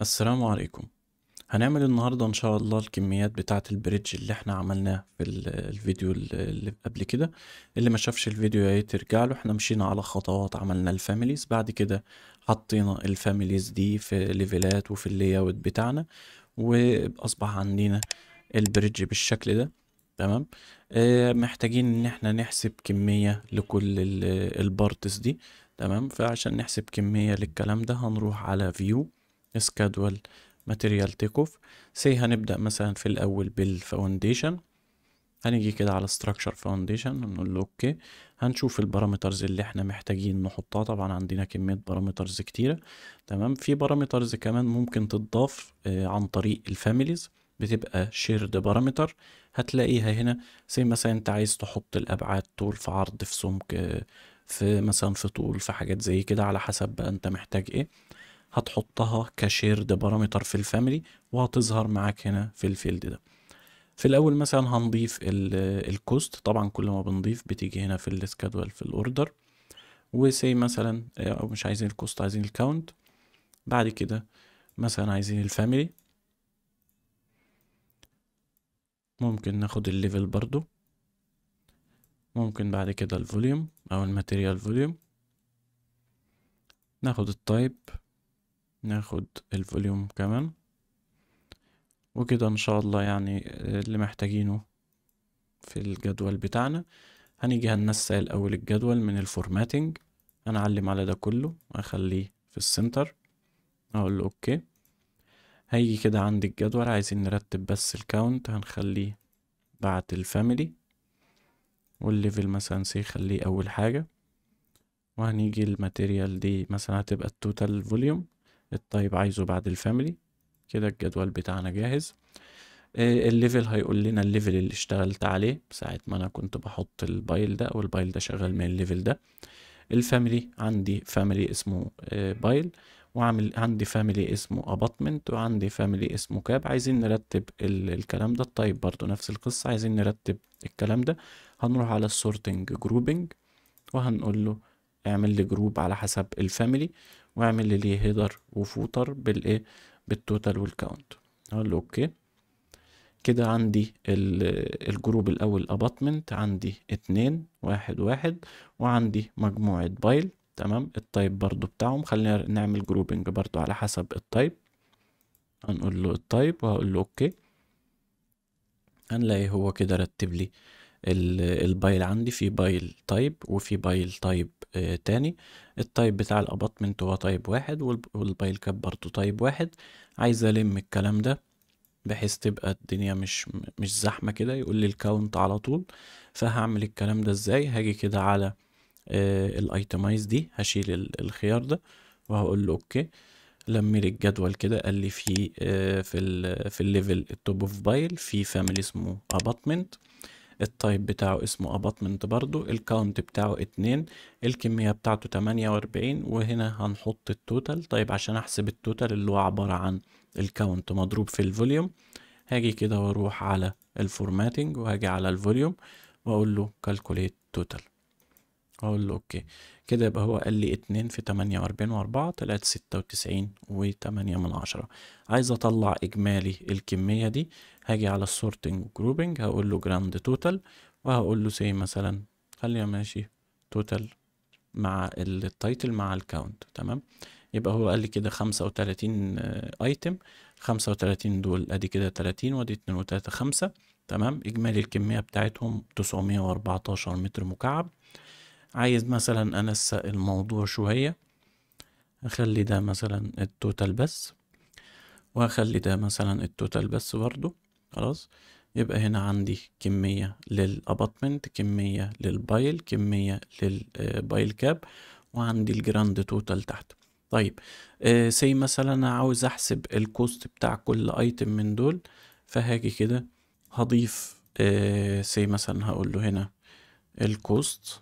السلام عليكم هنعمل النهاردة ان شاء الله الكميات بتاعة البريدج اللي احنا عملناه في الفيديو اللي قبل كده اللي ما شافش الفيديو يا ترجع له احنا مشينا على خطوات عملنا الفاميليز بعد كده حطينا الفاميليز دي في ليفلات وفي اللي اوت بتاعنا واصبح عندنا البريدج بالشكل ده تمام اه محتاجين ان احنا نحسب كمية لكل البارتس دي تمام فعشان نحسب كمية للكلام ده هنروح على فيو ماتيريال تيك اوف سي هنبدأ مثلا في الأول بالفاونديشن هنيجي كده على ستراكشر فاونديشن نقول له اوكي هنشوف البارامترز اللي احنا محتاجين نحطها طبعا عندنا كمية بارامترز كتيرة تمام في بارامترز كمان ممكن تضاف آه، عن طريق الفاميليز بتبقى شيرد بارامتر هتلاقيها هنا زي مثلا انت عايز تحط الابعاد طول في عرض في سمك آه، في مثلا في طول في حاجات زي كده على حسب بقى انت محتاج ايه هتحطها كشيرد بارامتر في الفاميلي وهتظهر معاك هنا في الفيلد ده في الاول مثلا هنضيف الكوست طبعا كل ما بنضيف بتيجي هنا في السكادول في الاوردر وسي مثلا او آه، مش عايزين الكوست عايزين الكاونت بعد كده مثلا عايزين الفاميلي ممكن ناخد الليفل برضو ممكن بعد كده الفوليوم او الماتيريال فوليوم ناخد التايب ناخد الفوليوم كمان وكده ان شاء الله يعني آه، اللي محتاجينه في الجدول بتاعنا هنيجي هننسى الاول الجدول من الفورماتنج هنعلم على ده كله اخليه في السنتر اقول له اوكي هيجي كده عند الجدول عايزين نرتب بس الكاونت هنخليه بعد الفاميلي والليفل مثلا سي خليه اول حاجه وهنيجي الماتيريال دي مثلا هتبقى التوتال فوليوم الطيب عايزه بعد الفاميلي كده الجدول بتاعنا جاهز آه، الليفل هيقول لنا الليفل اللي اشتغلت عليه ساعة ما انا كنت بحط البايل ده والبايل ده شغال من الليفل ده الفاميلي عندي فاميلي اسمه آه، بايل وعامل عندي فاميلي اسمه اباتمنت وعندي فاميلي اسمه كاب عايزين نرتب الكلام ده الطيب برضو نفس القصة عايزين نرتب الكلام ده هنروح على السورتنج جروبنج وهنقول له اعمل لي جروب على حسب الفاميلي واعمل لي هيدر وفوتر بالايه بالتوتال والكاونت اقول له اوكي كده عندي الجروب الاول اباتمنت عندي اتنين واحد واحد وعندي مجموعة بايل تمام التايب برضو بتاعهم خلينا نعمل جروبنج برضو على حسب التايب هنقول له التايب وهقول له اوكي هنلاقي هو كده رتب لي البايل عندي في بايل تايب وفي بايل تايب آه، تاني التايب بتاع الابطمنت هو تايب واحد والبايل كاب برضو تايب واحد عايز الم الكلام ده بحيث تبقى الدنيا مش مش زحمه كده يقول لي الكاونت على طول فهعمل الكلام ده ازاي هاجي كده على آه، الايتمايز دي هشيل الخيار ده وهقول له اوكي لمي لي الجدول كده قال لي في آه، في الليفل التوب اوف بايل في فاميلي اسمه ابطمنت التايب بتاعه اسمه ابطمنت برضو الكاونت بتاعه اتنين الكمية بتاعته تمانية واربعين وهنا هنحط التوتال طيب عشان احسب التوتال اللي هو عبارة عن الكاونت مضروب في الفوليوم هاجي كده واروح على الفورماتنج وهاجي على الفوليوم واقول له كالكوليت توتال اقول له اوكي كده يبقى هو قال لي اتنين في تمانية واربعين واربعة طلعت ستة وتسعين وتمانية من عشرة عايز اطلع اجمالي الكمية دي هاجي على السورتنج جروبنج هقول له جراند توتال وهقول له زي مثلا خليها ماشي توتال مع التايتل مع الكاونت تمام يبقى هو قال لي كده خمسة وتلاتين ايتم آه، خمسة وتلاتين دول ادي كده تلاتين وادي اتنين وتلاتة خمسة تمام اجمالي الكمية بتاعتهم تسعمية واربعتاشر متر مكعب عايز مثلا انسق الموضوع شوية اخلي ده مثلا التوتال بس واخلي ده مثلا التوتال بس برضو خلاص يبقى هنا عندي كمية للأبطمنت كمية للبايل كمية للبايل آه، كاب وعندي الجراند توتال تحت طيب آه سي مثلا انا عاوز احسب الكوست بتاع كل ايتم من دول فهاجي كده هضيف آه سي مثلا هقول له هنا الكوست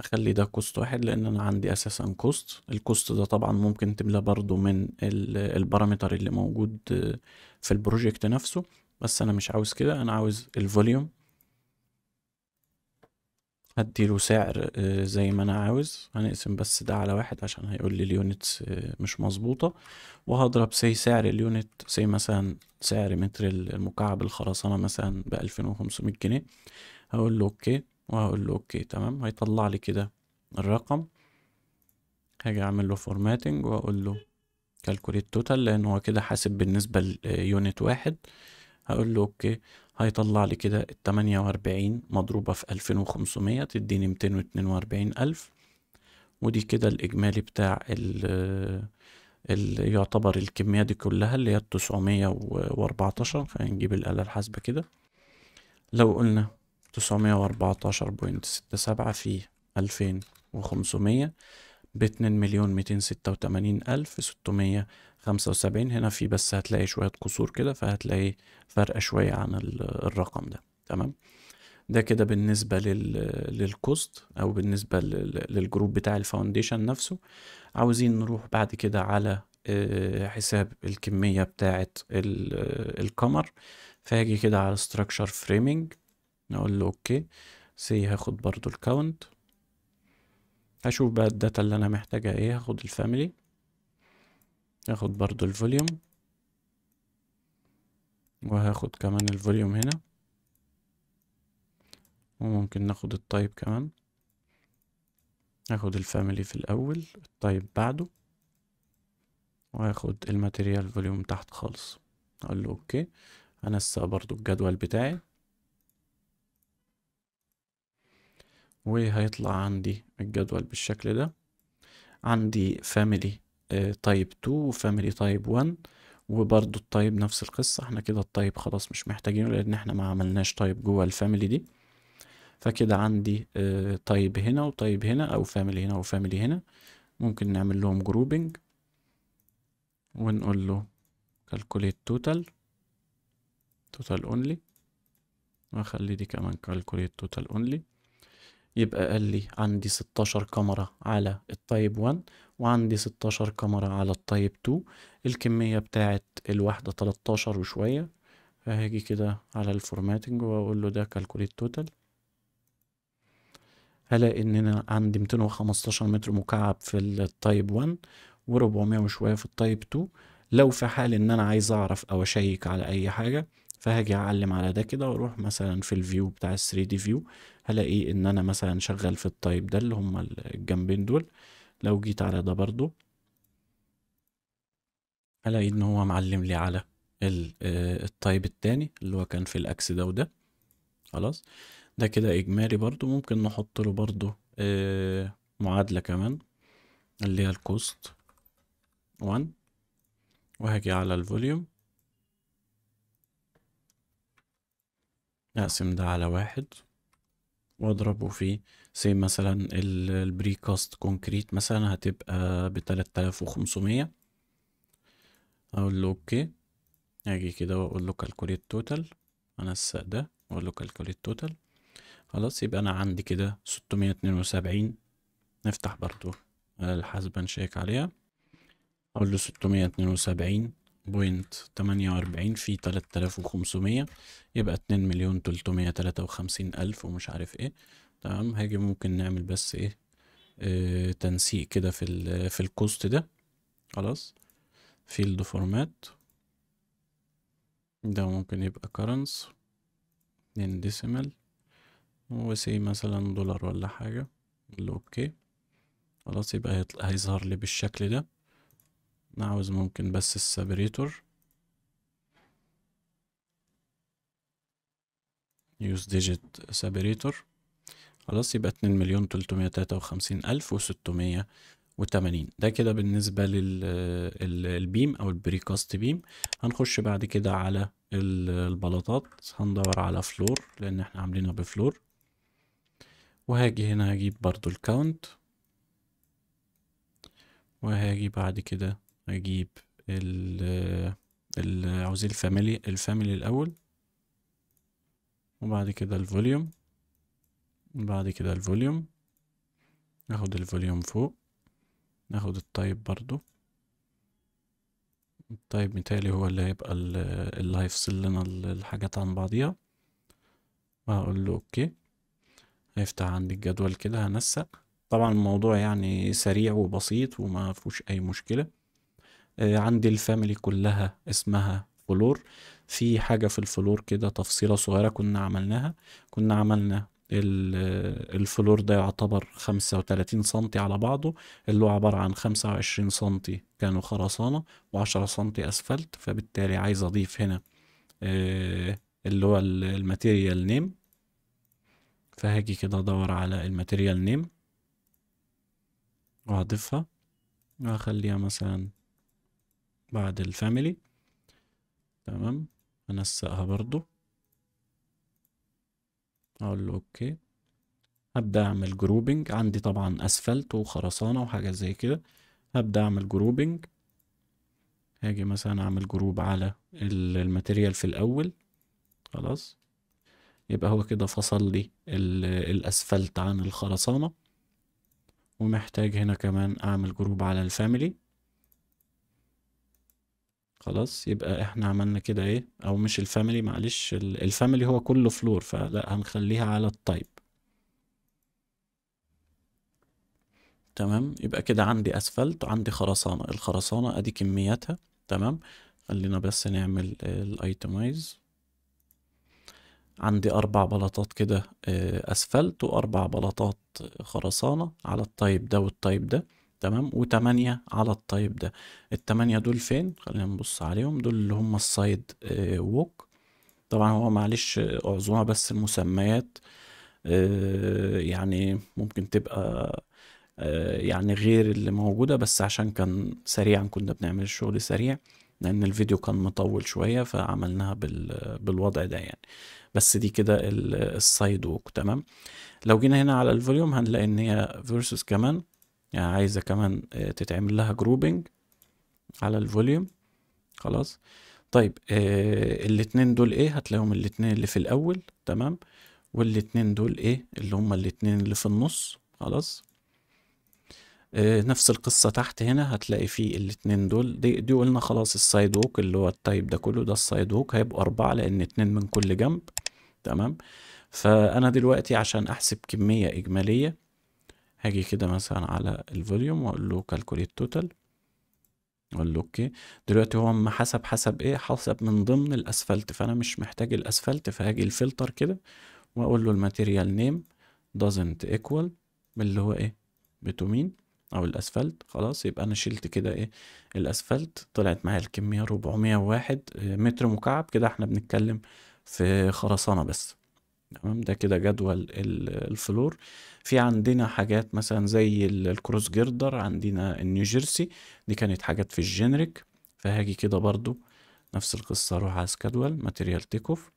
اخلي ده كوست واحد لان انا عندي اساسا كوست الكوست ده طبعا ممكن تملى برضو من البارامتر اللي موجود في البروجكت نفسه بس انا مش عاوز كده انا عاوز الفوليوم هديله سعر آه، زي ما انا عاوز هنقسم بس ده على واحد عشان هيقول لي اليونت آه، مش مظبوطه وهضرب سي سعر اليونت سي مثلا سعر متر المكعب الخرسانه مثلا ب 2500 جنيه هقول له اوكي وهقول له اوكي تمام هيطلع لي كده الرقم هاجي اعمل له فورماتنج واقول له كالكوليت توتال لان هو كده حاسب بالنسبة ليونت واحد هقول له اوكي هيطلع لي كده التمانية واربعين مضروبة في الفين وخمسمية تديني ميتين واربعين الف ودي كده الاجمالي بتاع ال اللي يعتبر الكمية دي كلها اللي هي التسعمية واربعتاشر فنجيب الآلة الحاسبة كده لو قلنا 914.67 في 2500 ب 2 مليون 286 ألف وسبعين هنا في بس هتلاقي شوية قصور كده فهتلاقي فرق شوية عن الرقم ده تمام ده كده بالنسبة للكوست أو بالنسبة للجروب بتاع الفاونديشن نفسه عاوزين نروح بعد كده على آه، حساب الكمية بتاعة القمر فهاجي كده على structure framing نقول له اوكي سي هاخد برضو الكاونت هشوف بقى الداتا اللي انا محتاجها ايه هاخد الفاميلي هاخد برضو الفوليوم وهاخد كمان الفوليوم هنا وممكن ناخد الطيب كمان هاخد الفاميلي في الاول الطيب بعده وهاخد الماتيريال فوليوم تحت خالص اقول له اوكي هنسق برضو الجدول بتاعي وهيطلع عندي الجدول بالشكل ده عندي فاميلي تايب 2 وفاميلي تايب 1 وبرضو التايب نفس القصة احنا كده التايب خلاص مش محتاجينه لان احنا ما عملناش تايب جوه الفاميلي دي فكده عندي تايب آه، هنا وتايب هنا او فاميلي هنا وفاميلي هنا ممكن نعمل لهم جروبنج ونقول له calculate total total only واخلي دي كمان calculate total only يبقى قال لي عندي 16 كاميرا على التايب 1 وعندي 16 كاميرا على التايب 2 الكمية بتاعت الواحدة 13 وشوية فهاجي كده على الفورماتنج واقول له ده كالكوليت توتال هلاقي ان انا عندي 215 متر مكعب في التايب 1 و400 وشوية في التايب 2 لو في حال ان انا عايز اعرف او اشيك على اي حاجة فهاجي اعلم على ده كده واروح مثلا في الفيو بتاع ال 3 دي فيو هلاقي ان انا مثلا شغال في التايب ده اللي هما الجنبين دول لو جيت على ده برضو هلاقي ان هو معلم لي على آه، التايب التاني اللي هو كان في الاكس ده وده خلاص ده كده اجمالي برضو ممكن نحط له برضو آه، معادلة كمان اللي هي الكوست 1 وهاجي على الفوليوم اقسم ده على واحد واضربه في سي مثلا البري كاست كونكريت مثلا هتبقى بتلات آلاف وخمسمية اقول له اوكي اجي كده واقول له كالكوليت توتال انسق ده واقول له كالكوليت توتال خلاص يبقى انا عندي كده ستمية اتنين وسبعين نفتح برضو الحاسبة نشيك عليها اقول له ستمية اتنين وسبعين بوينت تمانية وأربعين في تلات وخمسمية يبقى اتنين مليون تلتمية تلاتة وخمسين ألف ومش عارف ايه تمام هاجي ممكن نعمل بس ايه اه تنسيق كده في ال في الكوست ده خلاص فيلد فورمات ده ممكن يبقى كرنس اتنين ديسيمال وسي مثلا دولار ولا حاجة اللي اوكي خلاص يبقى هيظهر لي بالشكل ده نعوز ممكن بس السبريتور يوز ديجيت سبريتور خلاص يبقى اتنين مليون تلتمية تلاتة وخمسين ألف وستمية وتمانين ده كده بالنسبة للبيم أو البريكاست بيم هنخش بعد كده على البلاطات هندور على فلور لأن احنا عاملينها بفلور وهاجي هنا هجيب برضو الكاونت وهاجي بعد كده اجيب ال عاوزين الفاميلي الفاميلي الاول وبعد كده الفوليوم وبعد كده الفوليوم ناخد الفوليوم فوق ناخد التايب برضو التايب متالي هو اللي هيبقى اللي هيفصل لنا الحاجات عن بعضيها وهقول له اوكي هيفتح عندي الجدول كده هنسق طبعا الموضوع يعني سريع وبسيط وما فيهوش اي مشكله آه، عندي الفاميلي كلها اسمها فلور في حاجة في الفلور كده تفصيلة صغيرة كنا عملناها كنا عملنا الفلور ده يعتبر 35 سنتي على بعضه اللي هو عبارة عن 25 سنتي كانوا خرسانة و10 سنتي أسفلت فبالتالي عايز أضيف هنا آه، اللي هو الماتيريال نيم فهاجي كده أدور على الماتيريال نيم وهضيفها وهخليها مثلا بعد الفاميلي تمام انسقها برضو اقول له اوكي هبدا اعمل جروبنج عندي طبعا اسفلت وخرسانه وحاجه زي كده هبدا اعمل جروبنج هاجي مثلا اعمل جروب على الماتيريال في الاول خلاص يبقى هو كده فصل لي الاسفلت عن الخرسانه ومحتاج هنا كمان اعمل جروب على الفاميلي خلاص يبقى احنا عملنا كده ايه او مش الفاميلي معلش الفاميلي هو كله فلور فلا هنخليها على التايب تمام يبقى كده عندي اسفلت وعندي خرسانه الخرسانه ادي كمياتها تمام خلينا بس نعمل الايتمايز عندي اربع بلاطات كده اسفلت آه، واربع بلاطات خرسانه على التايب ده والتايب ده تمام وتمانية على الطيب ده التمانية دول فين خلينا نبص عليهم دول اللي هم السايد ووك آه، طبعا هو معلش اعذرونا آه، بس المسميات آه، يعني ممكن تبقى يعني غير اللي موجودة بس عشان كان سريعا كنا بنعمل الشغل سريع لأن الفيديو كان مطول شوية فعملناها بالوضع ده يعني بس دي كده السايد ووك تمام لو جينا هنا على الفوليوم هنلاقي إن هي فيرسس كمان يعني عايزة كمان آه، تتعمل لها جروبنج على الفوليوم خلاص طيب آه الاتنين دول ايه هتلاقيهم الاتنين اللي في الاول تمام والاتنين دول ايه اللي هما الاتنين اللي في النص خلاص آه نفس القصة تحت هنا هتلاقي فيه الاتنين دول دي, دي قلنا خلاص السايد ووك اللي هو التايب ده كله ده السايد ووك هيبقوا أربعة لأن اتنين من كل جنب تمام فأنا دلوقتي عشان أحسب كمية إجمالية هاجي كده مثلا على الفوليوم واقول له كالكوليت توتال اقول له اوكي دلوقتي هو اما حسب حسب ايه حسب من ضمن الاسفلت فانا مش محتاج الاسفلت فهاجي الفلتر كده واقول له الماتيريال نيم doesn't equal اللي هو ايه بتومين او الاسفلت خلاص يبقى انا شلت كده ايه الاسفلت طلعت معايا الكميه 401 آه، متر مكعب كده احنا بنتكلم في خرسانه بس تمام ده كده جدول الفلور في عندنا حاجات مثلا زي الكروس جردر عندنا النيوجيرسي دي كانت حاجات في الجينريك فهاجي كده برضو نفس القصة اروح على سكادول ماتيريال تيكوف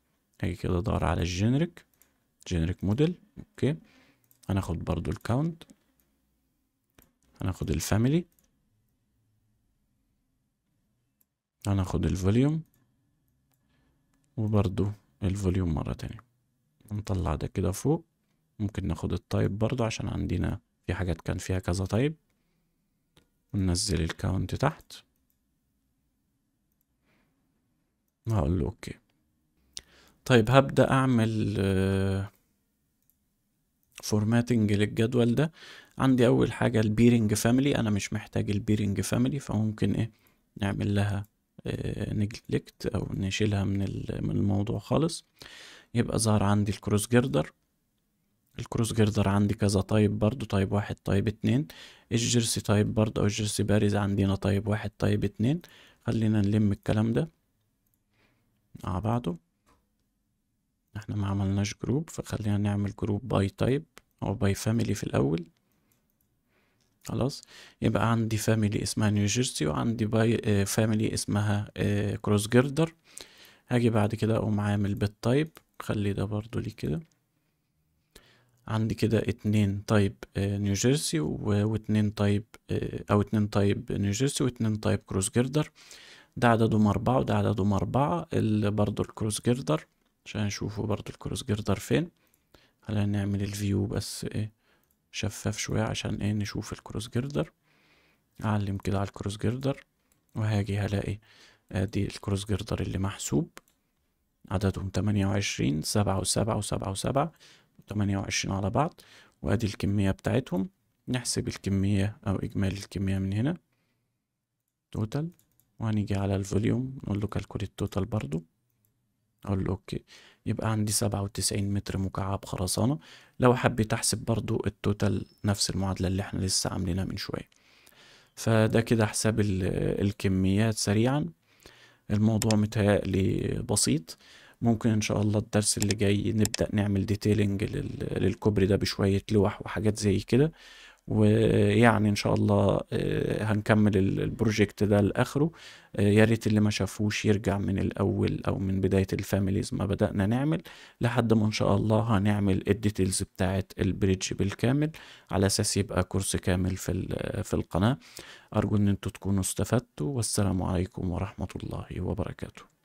هاجي كده ادور على الجينريك جينريك موديل اوكي هناخد برضو الكاونت هناخد الفاميلي هناخد الفوليوم وبرضو الفوليوم مرة تانية نطلع ده كده فوق ممكن ناخد التايب برضو عشان عندنا في حاجات كان فيها كذا تايب وننزل الكاونت تحت هقول له اوكي طيب هبدأ اعمل فورماتنج آه، للجدول ده عندي اول حاجة البيرنج فاميلي انا مش محتاج البيرنج فاميلي فممكن ايه نعمل لها نجلكت آه، او نشيلها من من الموضوع خالص يبقى ظهر عندي الكروس جردر الكروس جردر عندي كذا طيب برضو طيب واحد طيب اتنين الجيرسي طيب برضو او الجيرسي بارز عندنا طيب واحد طيب اتنين خلينا نلم الكلام ده مع بعضه احنا ما عملناش جروب فخلينا نعمل جروب باي تايب او باي فاميلي في الاول خلاص يبقى عندي فاميلي اسمها نيو جيرسي وعندي باي آه، فاميلي اسمها كروس آه، جردر هاجي بعد كده اقوم عامل بالتايب خلي ده برضو ليه كده عندي كده اتنين تايب آه، نيوجيرسي واتنين تايب آه، او اتنين تايب نيوجيرسي واتنين تايب كروس جردر ده عددهم أربعة وده عددهم أربعة اللي برضو الكروس جردر عشان نشوفه برضو الكروس جردر فين خلينا نعمل الفيو بس ايه شفاف شوية عشان ايه نشوف الكروس جردر أعلم كده على الكروس جردر وهاجي هلاقي ادي آه، الكروس جردر اللي محسوب عددهم 28 سبعة وسبعة وسبعة وسبعة وتمانية وعشرين على بعض وأدي الكمية بتاعتهم نحسب الكمية أو إجمالي الكمية من هنا توتال وهنيجي على الفوليوم نقول له كالكوليت توتال برضو أقول له أوكي يبقى عندي سبعة وتسعين متر مكعب خرسانة لو حبيت أحسب برضو التوتال نفس المعادلة اللي احنا لسه عاملينها من شوية فده كده حساب الكميات سريعا الموضوع متهيألي بسيط ممكن ان شاء الله الدرس اللي جاي نبدأ نعمل ديتيلينج للكوبري ده بشوية لوح وحاجات زي كده ويعني ان شاء الله آه، هنكمل البروجكت ده لاخره آه، يا ريت اللي ما شافوش يرجع من الاول او من بدايه الفاميليز ما بدانا نعمل لحد ما ان شاء الله هنعمل الديتيلز بتاعه البريدج بالكامل على اساس يبقى كورس كامل في في القناه ارجو ان انتوا تكونوا استفدتوا والسلام عليكم ورحمه الله وبركاته